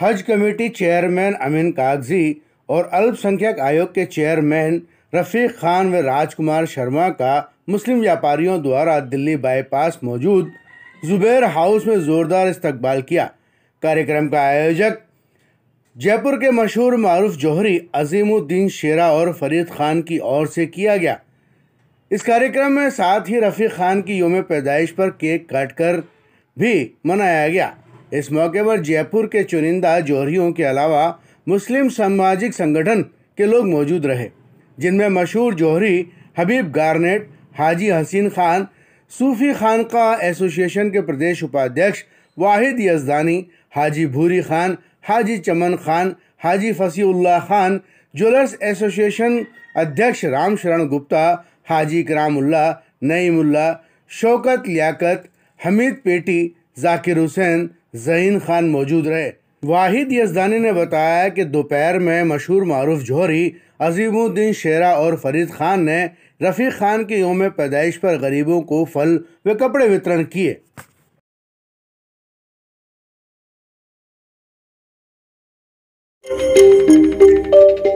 हज committee chairman अमीन कागजी और अल्पसंख्यक आयोग के चेयरमैन रफ़ीक खान व राजकुमार शर्मा का मुस्लिम व्यापारियों द्वारा दिल्ली बाईपास मौजूद जुबैर हाउस में ज़ोरदार इस्तकबाल किया कार्यक्रम का आयोजक जयपुर के मशहूर मरूफ जौहरी अजीमुद्दीन शेरा और फरीद खान की ओर से किया गया इस कार्यक्रम में साथ ही रफ़ी खान की योम पैदाइश पर केक काट कर भी मनाया गया इस मौके पर जयपुर के चुनिंदा जोहरियों के अलावा मुस्लिम सामाजिक संगठन के लोग मौजूद रहे जिनमें मशहूर जोहरी हबीब गार्नेट हाजी हसीन खान सूफी खान का एसोसिएशन के प्रदेश उपाध्यक्ष वाहिद यजदानी हाजी भूरी खान हाजी चमन खान हाजी फसीउल्ला खान ज्वेलर्स एसोसिएशन अध्यक्ष राम शरण गुप्ता हाजी करामुल्ला नईमुल्ला शौकत लियाकत हमीद पेटी जाकिर हुसैन जहीन खान मौजूद रहे वाहिद यजदानी ने बताया कि दोपहर में मशहूर मरूफ जोहरी अजीमुद्दीन शेरा और फरीद खान ने रफ़ी खान के योम पैदाइश पर गरीबों को फल व कपड़े वितरण किए thank you